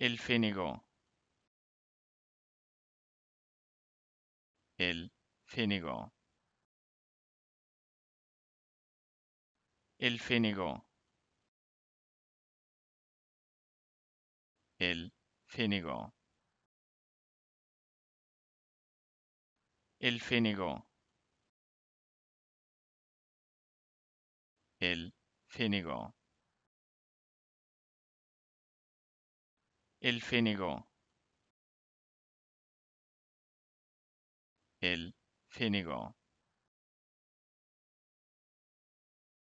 El fénigo. El fénigo El fénigo El fénigo El fénigo El fénigo. El Fénigo. El Fénigo.